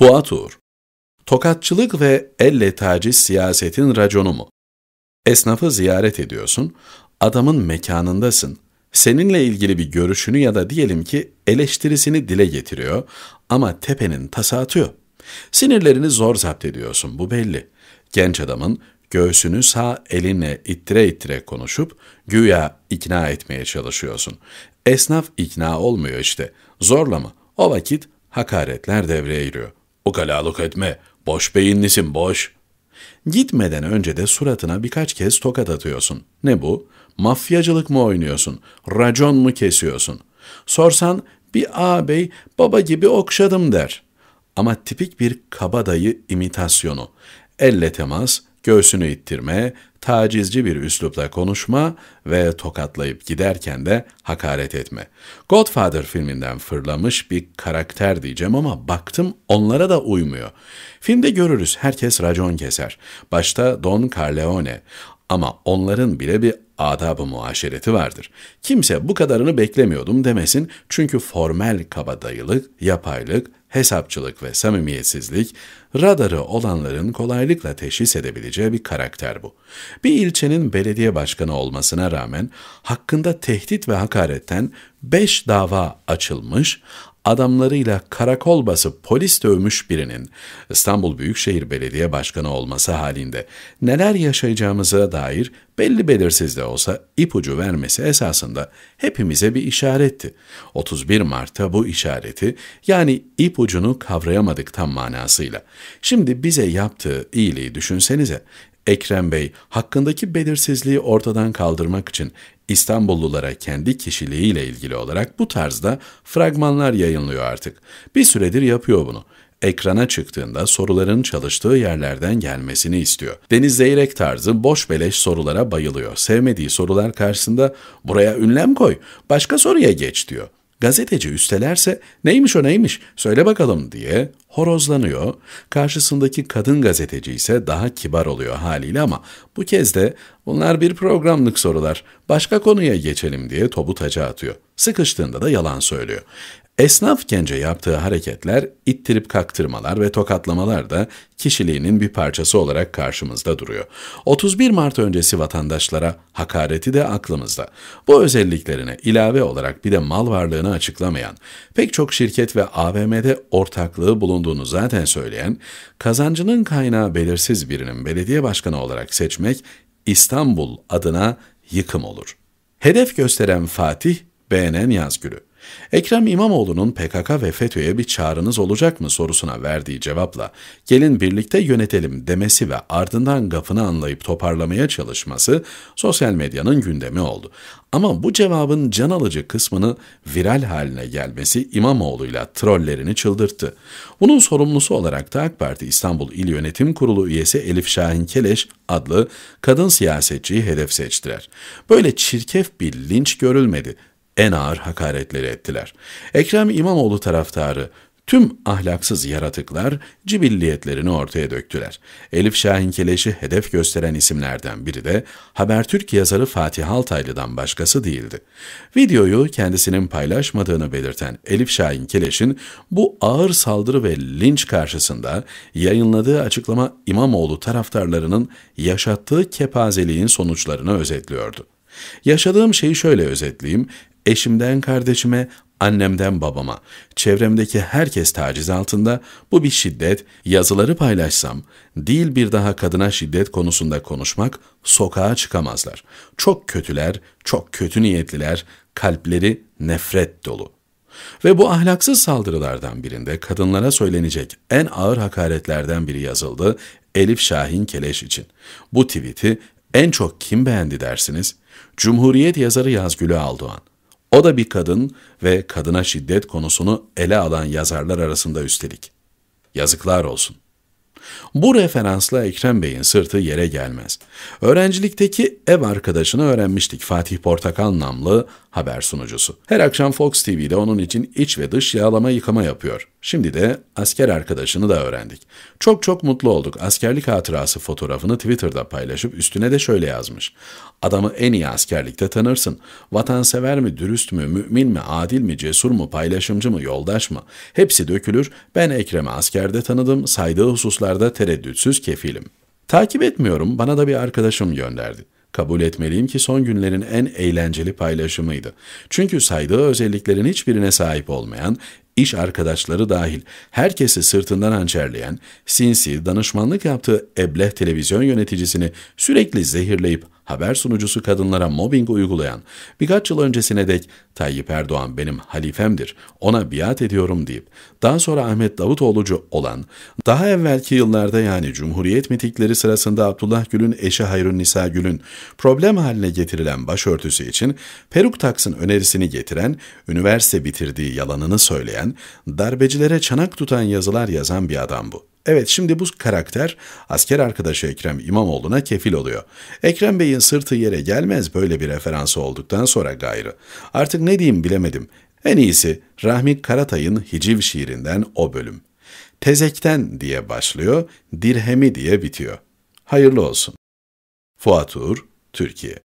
Fuat Uğur Tokatçılık ve elle taciz siyasetin raconu mu? Esnafı ziyaret ediyorsun, adamın mekanındasın. Seninle ilgili bir görüşünü ya da diyelim ki eleştirisini dile getiriyor ama tepenin tası atıyor. Sinirlerini zor zapt ediyorsun bu belli. Genç adamın göğsünü sağ elinle ittire ittire konuşup güya ikna etmeye çalışıyorsun. Esnaf ikna olmuyor işte. Zorla mı? O vakit hakaretler devreye giriyor. Ukalalık etme, boş beyinlisin boş. Gitmeden önce de suratına birkaç kez tokat atıyorsun. Ne bu? Mafyacılık mı oynuyorsun? Racon mu kesiyorsun? Sorsan bir ağabey baba gibi okşadım der. Ama tipik bir kabadayı imitasyonu. Elle temas, göğsünü ittirme, tacizci bir üslupla konuşma ve tokatlayıp giderken de hakaret etme. Godfather filminden fırlamış bir karakter diyeceğim ama baktım onlara da uymuyor. Filmde görürüz herkes racon keser. Başta Don Carleone ama onların bile bir adab-ı muaşereti vardır. Kimse bu kadarını beklemiyordum demesin çünkü formel kabadayılık, yapaylık, hesapçılık ve samimiyetsizlik, radarı olanların kolaylıkla teşhis edebileceği bir karakter bu. Bir ilçenin belediye başkanı olmasına rağmen hakkında tehdit ve hakaretten 5 dava açılmış, adamlarıyla karakol basıp polis dövmüş birinin İstanbul Büyükşehir Belediye Başkanı olması halinde neler yaşayacağımıza dair belli belirsiz de olsa ipucu vermesi esasında hepimize bir işaretti. 31 Mart'ta bu işareti yani ipucunu kavrayamadık tam manasıyla. Şimdi bize yaptığı iyiliği düşünsenize. Ekrem Bey hakkındaki belirsizliği ortadan kaldırmak için İstanbullulara kendi kişiliğiyle ilgili olarak bu tarzda fragmanlar yayınlıyor artık. Bir süredir yapıyor bunu. Ekrana çıktığında soruların çalıştığı yerlerden gelmesini istiyor. Deniz Zeyrek tarzı boş beleş sorulara bayılıyor. Sevmediği sorular karşısında buraya ünlem koy, başka soruya geç diyor. Gazeteci üstelerse neymiş o neymiş söyle bakalım diye horozlanıyor. Karşısındaki kadın gazeteci ise daha kibar oluyor haliyle ama bu kez de bunlar bir programlık sorular başka konuya geçelim diye topu taca atıyor. Sıkıştığında da yalan söylüyor. Esnaf Esnafkence yaptığı hareketler, ittirip kaktırmalar ve tokatlamalar da kişiliğinin bir parçası olarak karşımızda duruyor. 31 Mart öncesi vatandaşlara hakareti de aklımızda. Bu özelliklerine ilave olarak bir de mal varlığını açıklamayan, pek çok şirket ve AVM'de ortaklığı bulunduğunu zaten söyleyen, kazancının kaynağı belirsiz birinin belediye başkanı olarak seçmek İstanbul adına yıkım olur. Hedef gösteren Fatih, beğenen Yazgül'ü. Ekrem İmamoğlu'nun PKK ve FETÖ'ye bir çağrınız olacak mı sorusuna verdiği cevapla gelin birlikte yönetelim demesi ve ardından gafını anlayıp toparlamaya çalışması sosyal medyanın gündemi oldu. Ama bu cevabın can alıcı kısmını viral haline gelmesi İmamoğlu'yla trollerini çıldırttı. Bunun sorumlusu olarak da AK Parti İstanbul İl Yönetim Kurulu üyesi Elif Şahin Keleş adlı kadın siyasetçiyi hedef seçtiler. Böyle çirkef bir linç görülmedi en ağır hakaretleri ettiler. Ekrem İmamoğlu taraftarı tüm ahlaksız yaratıklar cibilliyetlerini ortaya döktüler. Elif Şahin Keleş'i hedef gösteren isimlerden biri de Habertürk yazarı Fatih Altaylı'dan başkası değildi. Videoyu kendisinin paylaşmadığını belirten Elif Şahin Keleş'in bu ağır saldırı ve linç karşısında yayınladığı açıklama İmamoğlu taraftarlarının yaşattığı kepazeliğin sonuçlarını özetliyordu. Yaşadığım şeyi şöyle özetleyeyim. Eşimden kardeşime, annemden babama, çevremdeki herkes taciz altında, bu bir şiddet, yazıları paylaşsam, değil bir daha kadına şiddet konusunda konuşmak, sokağa çıkamazlar. Çok kötüler, çok kötü niyetliler, kalpleri nefret dolu. Ve bu ahlaksız saldırılardan birinde kadınlara söylenecek en ağır hakaretlerden biri yazıldı Elif Şahin Keleş için. Bu tweet'i en çok kim beğendi dersiniz? Cumhuriyet yazarı Yazgül'ü Aldoğan. O da bir kadın ve kadına şiddet konusunu ele alan yazarlar arasında üstelik. Yazıklar olsun. Bu referansla Ekrem Bey'in sırtı yere gelmez. Öğrencilikteki ev arkadaşını öğrenmiştik Fatih Portakal namlı haber sunucusu. Her akşam Fox TV'de onun için iç ve dış yağlama yıkama yapıyor. Şimdi de asker arkadaşını da öğrendik. Çok çok mutlu olduk. Askerlik hatırası fotoğrafını Twitter'da paylaşıp üstüne de şöyle yazmış. Adamı en iyi askerlikte tanırsın. Vatansever mi, dürüst mü, mümin mi, adil mi, cesur mu, paylaşımcı mı, yoldaş mı? Hepsi dökülür. Ben Ekrem'i askerde tanıdım. Saydığı hususlarda tereddütsüz kefilim. Takip etmiyorum. Bana da bir arkadaşım gönderdi. Kabul etmeliyim ki son günlerin en eğlenceli paylaşımıydı. Çünkü saydığı özelliklerin hiçbirine sahip olmayan, iş arkadaşları dahil herkesi sırtından hançerleyen, sinsi danışmanlık yaptığı ebleh televizyon yöneticisini sürekli zehirleyip haber sunucusu kadınlara mobbing uygulayan, birkaç yıl öncesine dek Tayyip Erdoğan benim halifemdir, ona biat ediyorum deyip, daha sonra Ahmet Davutoğlu'cu olan, daha evvelki yıllarda yani Cumhuriyet mitikleri sırasında Abdullah Gül'ün eşi Hayrun Nisa Gül'ün problem haline getirilen başörtüsü için peruk taksın önerisini getiren, üniversite bitirdiği yalanını söyleyen, darbecilere çanak tutan yazılar yazan bir adam bu. Evet şimdi bu karakter asker arkadaşı Ekrem İmamoğlu'na kefil oluyor. Ekrem Bey'in sırtı yere gelmez böyle bir referansı olduktan sonra gayrı. Artık ne diyeyim bilemedim. En iyisi Rahmi Karatay'ın hiciv şiirinden o bölüm. Tezekten diye başlıyor, dirhemi diye bitiyor. Hayırlı olsun. Fuat Uğur, Türkiye